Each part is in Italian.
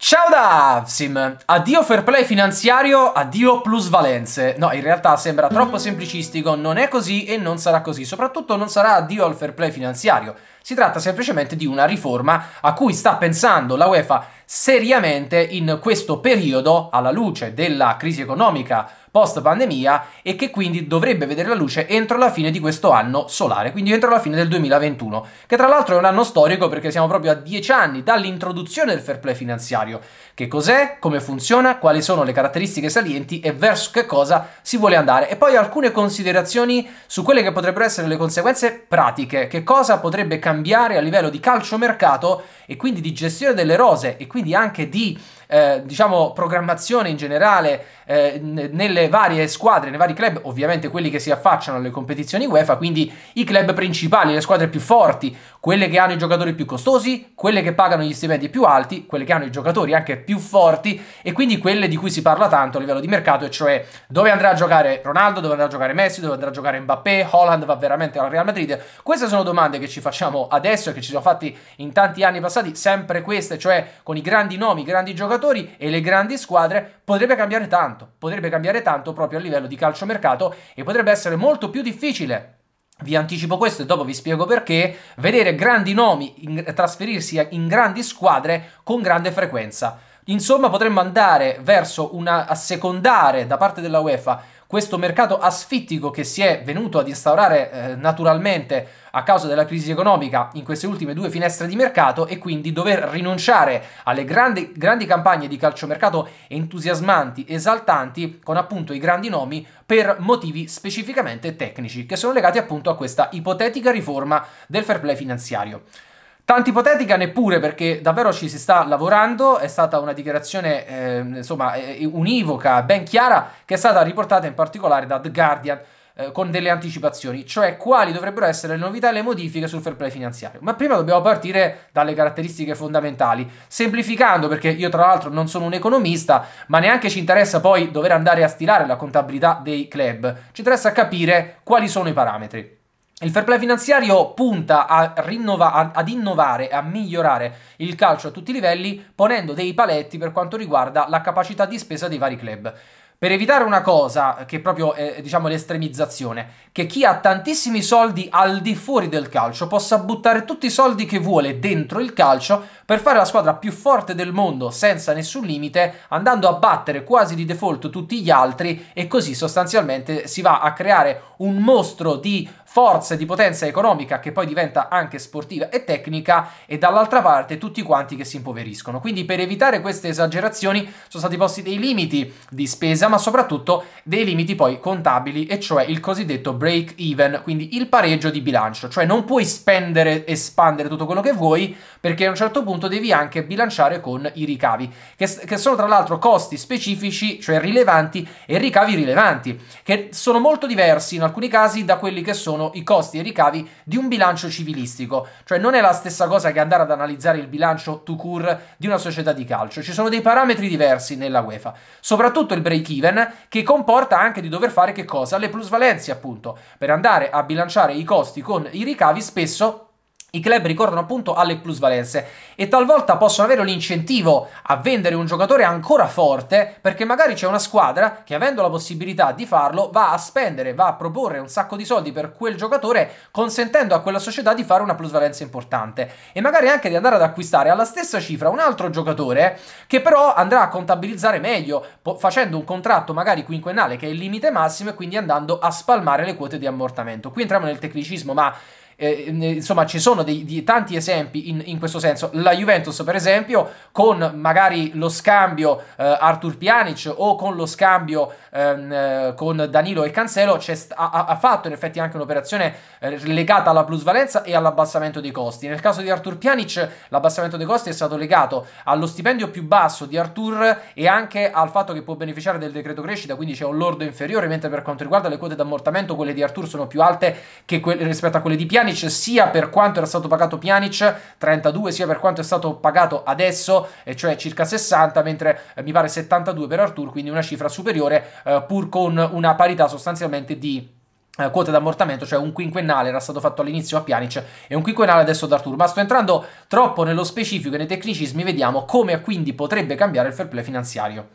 Ciao da Avsim! Addio fair play finanziario, addio plusvalenze. No, in realtà sembra troppo semplicistico, non è così e non sarà così. Soprattutto non sarà addio al fair play finanziario. Si tratta semplicemente di una riforma a cui sta pensando la UEFA seriamente in questo periodo, alla luce della crisi economica post pandemia e che quindi dovrebbe vedere la luce entro la fine di questo anno solare, quindi entro la fine del 2021, che tra l'altro è un anno storico perché siamo proprio a dieci anni dall'introduzione del fair play finanziario. Che cos'è? Come funziona? Quali sono le caratteristiche salienti e verso che cosa si vuole andare? E poi alcune considerazioni su quelle che potrebbero essere le conseguenze pratiche, che cosa potrebbe cambiare a livello di calciomercato e quindi di gestione delle rose e quindi anche di eh, diciamo, programmazione in generale eh, nelle varie squadre, nei vari club, ovviamente quelli che si affacciano alle competizioni UEFA, quindi i club principali, le squadre più forti, quelle che hanno i giocatori più costosi, quelle che pagano gli stipendi più alti, quelle che hanno i giocatori anche più forti e quindi quelle di cui si parla tanto a livello di mercato, e cioè dove andrà a giocare Ronaldo, dove andrà a giocare Messi, dove andrà a giocare Mbappé, Holland va veramente alla Real Madrid. Queste sono domande che ci facciamo adesso e che ci sono fatti in tanti anni passati, sempre queste, cioè con i grandi nomi, i grandi giocatori giocatori e le grandi squadre potrebbe cambiare tanto, potrebbe cambiare tanto proprio a livello di calciomercato e potrebbe essere molto più difficile vi anticipo questo e dopo vi spiego perché, vedere grandi nomi in, trasferirsi in grandi squadre con grande frequenza. Insomma, potremmo andare verso una a da parte della UEFA questo mercato asfittico che si è venuto ad instaurare eh, naturalmente a causa della crisi economica in queste ultime due finestre di mercato e quindi dover rinunciare alle grandi, grandi campagne di calciomercato entusiasmanti, esaltanti, con appunto i grandi nomi per motivi specificamente tecnici, che sono legati appunto a questa ipotetica riforma del fair play finanziario. Tanto ipotetica neppure perché davvero ci si sta lavorando, è stata una dichiarazione eh, insomma univoca, ben chiara, che è stata riportata in particolare da The Guardian eh, con delle anticipazioni, cioè quali dovrebbero essere le novità e le modifiche sul fair play finanziario. Ma prima dobbiamo partire dalle caratteristiche fondamentali, semplificando perché io tra l'altro non sono un economista, ma neanche ci interessa poi dover andare a stilare la contabilità dei club, ci interessa capire quali sono i parametri. Il fair play finanziario punta a rinnova- ad innovare e a migliorare il calcio a tutti i livelli, ponendo dei paletti per quanto riguarda la capacità di spesa dei vari club. Per evitare una cosa, che è proprio eh, diciamo l'estremizzazione, che chi ha tantissimi soldi al di fuori del calcio possa buttare tutti i soldi che vuole dentro il calcio per fare la squadra più forte del mondo senza nessun limite, andando a battere quasi di default tutti gli altri e così sostanzialmente si va a creare un mostro di forze di potenza economica che poi diventa anche sportiva e tecnica e dall'altra parte tutti quanti che si impoveriscono. Quindi per evitare queste esagerazioni sono stati posti dei limiti di spesa ma soprattutto dei limiti poi contabili e cioè il cosiddetto break even, quindi il pareggio di bilancio, cioè non puoi spendere e spandere tutto quello che vuoi perché a un certo punto devi anche bilanciare con i ricavi che, che sono tra l'altro costi specifici, cioè rilevanti e ricavi rilevanti che sono molto diversi in alcuni casi da quelli che sono i costi e i ricavi di un bilancio civilistico, cioè non è la stessa cosa che andare ad analizzare il bilancio to cure di una società di calcio, ci sono dei parametri diversi nella UEFA, soprattutto il break even che comporta anche di dover fare che cosa? Le plusvalenze appunto, per andare a bilanciare i costi con i ricavi spesso i club ricorrono appunto alle plusvalenze e talvolta possono avere l'incentivo a vendere un giocatore ancora forte perché magari c'è una squadra che avendo la possibilità di farlo va a spendere, va a proporre un sacco di soldi per quel giocatore consentendo a quella società di fare una plusvalenza importante e magari anche di andare ad acquistare alla stessa cifra un altro giocatore che però andrà a contabilizzare meglio facendo un contratto magari quinquennale che è il limite massimo e quindi andando a spalmare le quote di ammortamento. Qui entriamo nel tecnicismo ma eh, insomma ci sono dei, di, tanti esempi in, in, questo senso. La Juventus per esempio con magari lo scambio eh, Artur Pjanic o con lo scambio ehm, eh, con Danilo e Cancelo st- ha, ha, fatto in effetti anche un'operazione eh, legata alla plusvalenza e all'abbassamento dei costi. Nel caso di Artur Pjanic l'abbassamento dei costi è stato legato allo stipendio più basso di Artur e anche al fatto che può beneficiare del decreto crescita, quindi c'è un lordo inferiore, mentre per quanto riguarda le quote d'ammortamento quelle di Artur sono più alte que- rispetto a quelle di Pjanic Pjanic, sia per quanto era stato pagato Pjanic, 32, sia per quanto è stato pagato adesso, e cioè circa 60, mentre eh, mi pare 72 per Artur, quindi una cifra superiore, eh, pur con una parità sostanzialmente di eh, quota d'ammortamento, cioè un quinquennale era stato fatto all'inizio a Pjanic e un quinquennale adesso ad Artur. Ma sto entrando troppo nello specifico e nei tecnicismi, vediamo come quindi potrebbe cambiare il fair play finanziario.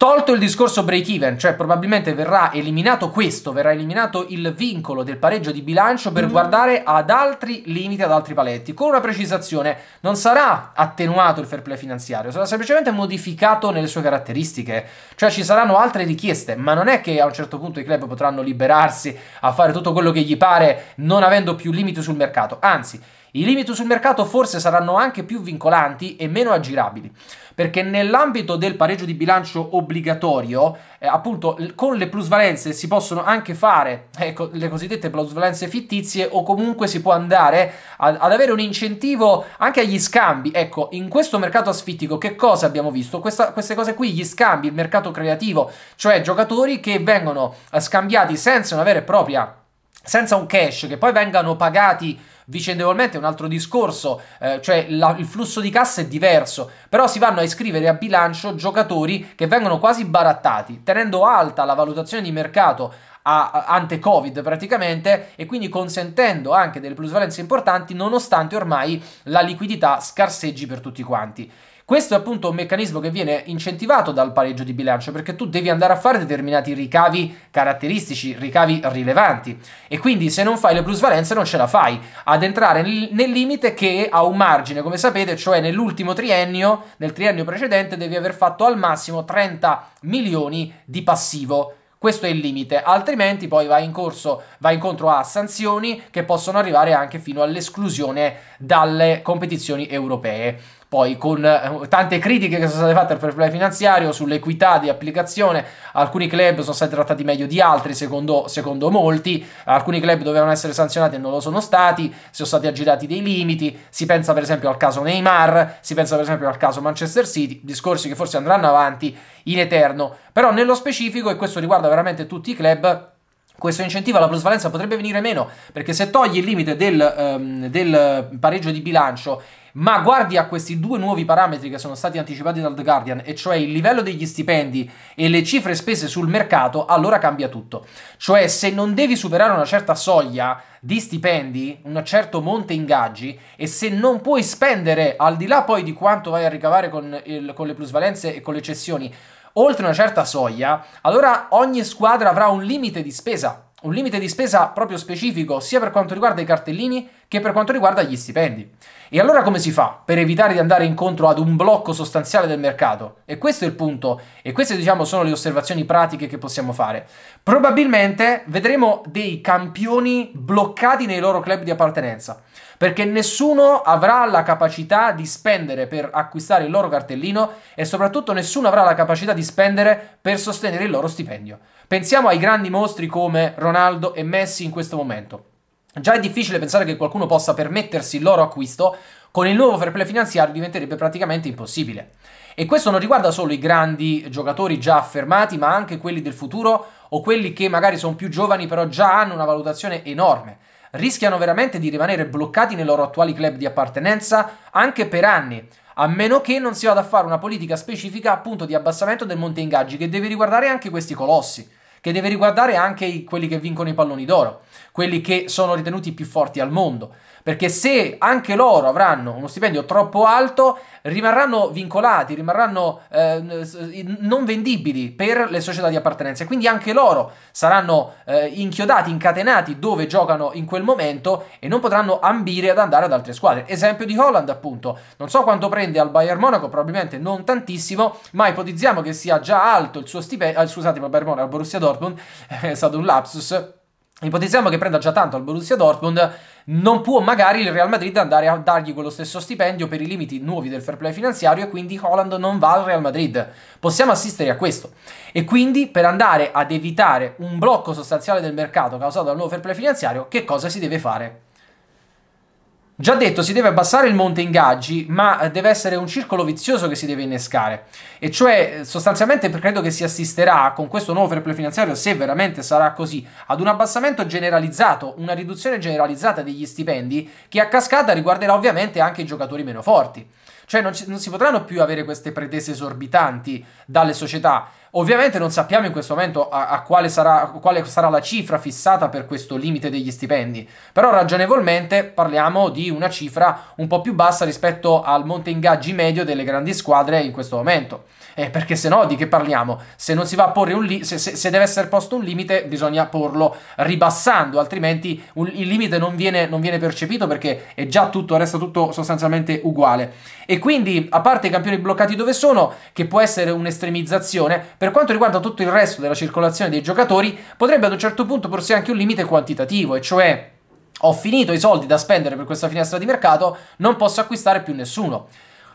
Tolto il discorso break even, cioè probabilmente verrà eliminato questo, verrà eliminato il vincolo del pareggio di bilancio per mm-hmm. guardare ad altri limiti, ad altri paletti. Con una precisazione, non sarà attenuato il fair play finanziario, sarà semplicemente modificato nelle sue caratteristiche, cioè ci saranno altre richieste, ma non è che a un certo punto i club potranno liberarsi a fare tutto quello che gli pare non avendo più limiti sul mercato, anzi i limiti sul mercato forse saranno anche più vincolanti e meno aggirabili, perché nell'ambito del pareggio di bilancio obbligatorio, eh, appunto, con le plusvalenze si possono anche fare ecco, le cosiddette plusvalenze fittizie o comunque si può andare ad, ad avere un incentivo anche agli scambi. Ecco, in questo mercato asfittico che cosa abbiamo visto? Questa, queste cose qui, gli scambi, il mercato creativo, cioè giocatori che vengono eh, scambiati senza una vera e propria senza un cash, che poi vengano pagati vicendevolmente è un altro discorso, eh, cioè la, il flusso di cassa è diverso, però si vanno a iscrivere a bilancio giocatori che vengono quasi barattati, tenendo alta la valutazione di mercato a, a, ante Covid praticamente e quindi consentendo anche delle plusvalenze importanti nonostante ormai la liquidità scarseggi per tutti quanti. Questo è appunto un meccanismo che viene incentivato dal pareggio di bilancio perché tu devi andare a fare determinati ricavi caratteristici, ricavi rilevanti e quindi se non fai le plusvalenze non ce la fai ad entrare nel limite che ha un margine, come sapete, cioè nell'ultimo triennio, nel triennio precedente devi aver fatto al massimo 30 milioni di passivo. Questo è il limite, altrimenti poi va in corso, vai incontro a sanzioni che possono arrivare anche fino all'esclusione dalle competizioni europee. Poi con eh, tante critiche che sono state fatte al fair play finanziario sull'equità di applicazione, alcuni club sono stati trattati meglio di altri secondo, secondo molti, alcuni club dovevano essere sanzionati e non lo sono stati, si sono stati aggirati dei limiti, si pensa per esempio al caso Neymar, si pensa per esempio al caso Manchester City, discorsi che forse andranno avanti in eterno, però nello specifico e questo riguarda veramente tutti i club questo incentivo alla plusvalenza potrebbe venire meno perché se togli il limite del, um, del, pareggio di bilancio ma guardi a questi due nuovi parametri che sono stati anticipati dal The Guardian, e cioè il livello degli stipendi e le cifre spese sul mercato, allora cambia tutto. Cioè, se non devi superare una certa soglia di stipendi, un certo monte ingaggi, e se non puoi spendere al di là poi di quanto vai a ricavare con, il, con le plusvalenze e con le cessioni, oltre una certa soglia, allora ogni squadra avrà un limite di spesa un limite di spesa proprio specifico sia per quanto riguarda i cartellini che per quanto riguarda gli stipendi. E allora come si fa per evitare di andare incontro ad un blocco sostanziale del mercato? E questo è il punto, e queste diciamo sono le osservazioni pratiche che possiamo fare. Probabilmente vedremo dei campioni bloccati nei loro club di appartenenza, perché nessuno avrà la capacità di spendere per acquistare il loro cartellino e soprattutto nessuno avrà la capacità di spendere per sostenere il loro stipendio. Pensiamo ai grandi mostri come Ronaldo e Messi in questo momento. Già è difficile pensare che qualcuno possa permettersi il loro acquisto, con il nuovo fair play finanziario diventerebbe praticamente impossibile. E questo non riguarda solo i grandi giocatori già affermati, ma anche quelli del futuro o quelli che magari sono più giovani però già hanno una valutazione enorme. Rischiano veramente di rimanere bloccati nei loro attuali club di appartenenza anche per anni, a meno che non si vada a fare una politica specifica appunto di abbassamento del monte ingaggi che deve riguardare anche questi colossi che deve riguardare anche i, quelli che vincono i palloni d'oro, quelli che sono ritenuti più forti al mondo. Perché se anche loro avranno uno stipendio troppo alto, rimarranno vincolati, rimarranno eh, non vendibili per le società di appartenenza. e Quindi anche loro saranno eh, inchiodati, incatenati dove giocano in quel momento e non potranno ambire ad andare ad altre squadre. Esempio di Holland, appunto. Non so quanto prende al Bayern Monaco, probabilmente non tantissimo, ma ipotizziamo che sia già alto il suo stipendio. Eh, scusate, ma Bayern Monaco, al Borussia Dortmund è stato un lapsus. Ipotizziamo che prenda già tanto al Borussia Dortmund non può magari il Real Madrid andare a dargli quello stesso stipendio per i limiti nuovi del fair play finanziario e quindi Holland non va al Real Madrid. Possiamo assistere a questo. E quindi per andare ad evitare un blocco sostanziale del mercato causato dal nuovo fair play finanziario, che cosa si deve fare? Già detto, si deve abbassare il monte ingaggi, ma eh, deve essere un circolo vizioso che si deve innescare. E cioè, eh, sostanzialmente, credo che si assisterà con questo nuovo fair play finanziario, se veramente sarà così, ad un abbassamento generalizzato, una riduzione generalizzata degli stipendi, che a cascata riguarderà ovviamente anche i giocatori meno forti. Cioè, non, ci, non si potranno più avere queste pretese esorbitanti dalle società Ovviamente non sappiamo in questo momento a, a quale, sarà, quale, sarà, la cifra fissata per questo limite degli stipendi, però ragionevolmente parliamo di una cifra un po' più bassa rispetto al monte ingaggi medio delle grandi squadre in questo momento. Eh, perché se no di che parliamo? Se non si va a porre un limite, se, se, se, deve essere posto un limite bisogna porlo ribassando, altrimenti un, il limite non viene, non viene, percepito perché è già tutto, resta tutto sostanzialmente uguale. E quindi, a parte i campioni bloccati dove sono, che può essere un'estremizzazione, per quanto riguarda tutto il resto della circolazione dei giocatori, potrebbe ad un certo punto porsi anche un limite quantitativo, e cioè ho finito i soldi da spendere per questa finestra di mercato, non posso acquistare più nessuno.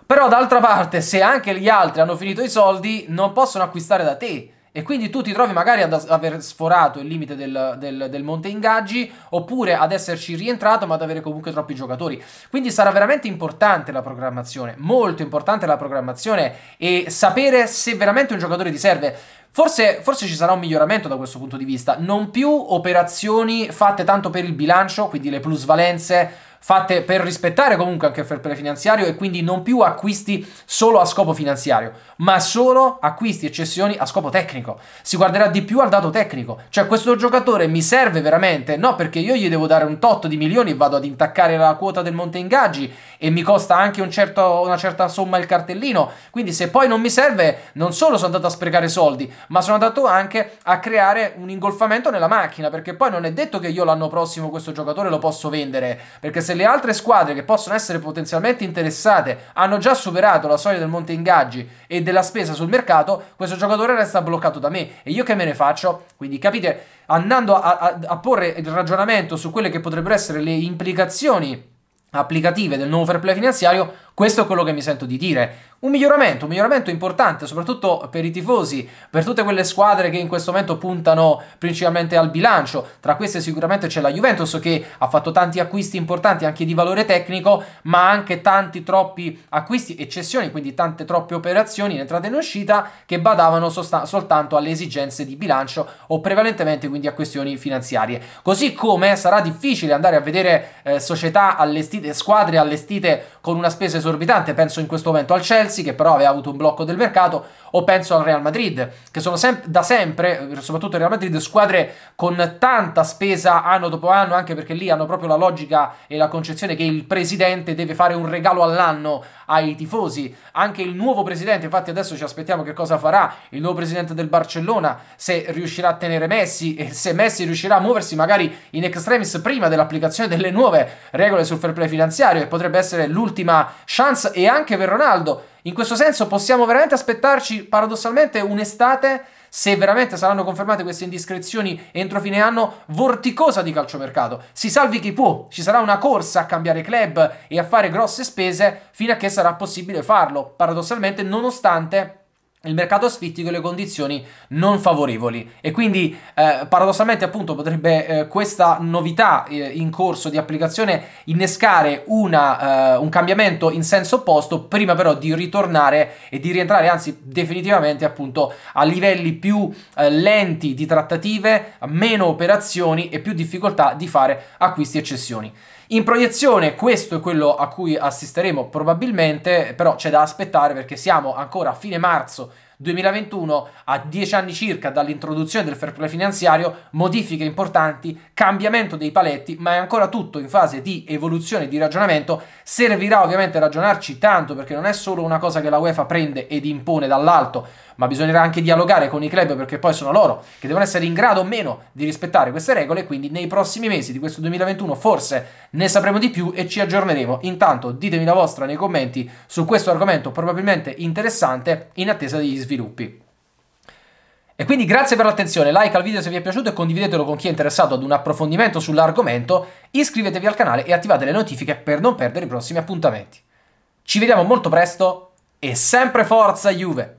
Però d'altra parte, se anche gli altri hanno finito i soldi, non possono acquistare da te. E quindi tu ti trovi magari ad aver sforato il limite del, del, del, monte ingaggi oppure ad esserci rientrato ma ad avere comunque troppi giocatori. Quindi sarà veramente importante la programmazione, molto importante la programmazione e sapere se veramente un giocatore ti serve. Forse, forse, ci sarà un miglioramento da questo punto di vista, non più operazioni fatte tanto per il bilancio, quindi le plusvalenze fatte per rispettare comunque anche il fair play finanziario e quindi non più acquisti solo a scopo finanziario, ma solo acquisti e cessioni a scopo tecnico. Si guarderà di più al dato tecnico, cioè questo giocatore mi serve veramente, no perché io gli devo dare un tot di milioni e vado ad intaccare la quota del monte ingaggi e mi costa anche un certo, una certa somma il cartellino, quindi se poi non mi serve non solo sono andato a sprecare soldi, ma sono andato anche a creare un ingolfamento nella macchina, perché poi non è detto che io l'anno prossimo questo giocatore lo posso vendere, perché se le altre squadre che possono essere potenzialmente interessate hanno già superato la soglia del monte ingaggi e della spesa sul mercato, questo giocatore resta bloccato da me e io che me ne faccio? Quindi capite, andando a, a, a porre il ragionamento su quelle che potrebbero essere le implicazioni applicative del nuovo fair play finanziario, questo è quello che mi sento di dire. Un miglioramento, un miglioramento importante, soprattutto per i tifosi, per tutte quelle squadre che in questo momento puntano principalmente al bilancio. Tra queste sicuramente c'è la Juventus che ha fatto tanti acquisti importanti anche di valore tecnico, ma anche tanti troppi acquisti e cessioni, quindi tante troppe operazioni in entrata e in uscita che badavano soltanto alle esigenze di bilancio o prevalentemente quindi a questioni finanziarie. Così come sarà difficile andare a vedere eh, società allestite, squadre allestite con una spesa esorbitante, penso in questo momento al Chelsea che però aveva avuto un blocco del mercato o penso al Real Madrid che sono sem- da sempre, soprattutto il Real Madrid, squadre con tanta spesa anno dopo anno anche perché lì hanno proprio la logica e la concezione che il presidente deve fare un regalo all'anno ai tifosi, anche il nuovo presidente, infatti adesso ci aspettiamo che cosa farà il nuovo presidente del Barcellona, se riuscirà a tenere Messi e se Messi riuscirà a muoversi magari in extremis prima dell'applicazione delle nuove regole sul fair play finanziario e potrebbe essere l'ultima scelta chance e anche per Ronaldo. In questo senso possiamo veramente aspettarci paradossalmente un'estate, se veramente saranno confermate queste indiscrezioni entro fine anno, vorticosa di calciomercato. Si salvi chi può, ci sarà una corsa a cambiare club e a fare grosse spese fino a che sarà possibile farlo, paradossalmente nonostante il mercato asfittico e le condizioni non favorevoli e quindi eh, paradossalmente appunto potrebbe eh, questa novità eh, in corso di applicazione innescare una, eh, un cambiamento in senso opposto prima però di ritornare e di rientrare anzi definitivamente appunto a livelli più eh, lenti di trattative meno operazioni e più difficoltà di fare acquisti e cessioni. In proiezione questo è quello a cui assisteremo probabilmente, però c'è da aspettare perché siamo ancora a fine marzo 2021, a 10 anni circa dall'introduzione del fair play finanziario, modifiche importanti, cambiamento dei paletti, ma è ancora tutto in fase di evoluzione di ragionamento. Servirà ovviamente ragionarci tanto perché non è solo una cosa che la UEFA prende ed impone dall'alto, ma bisognerà anche dialogare con i club perché poi sono loro che devono essere in grado o meno di rispettare queste regole, quindi nei prossimi mesi di questo 2021 forse ne sapremo di più e ci aggiorneremo. Intanto ditemi la vostra nei commenti su questo argomento probabilmente interessante in attesa degli sviluppi. E quindi grazie per l'attenzione, like al video se vi è piaciuto e condividetelo con chi è interessato ad un approfondimento sull'argomento, iscrivetevi al canale e attivate le notifiche per non perdere i prossimi appuntamenti. Ci vediamo molto presto e sempre forza Juve!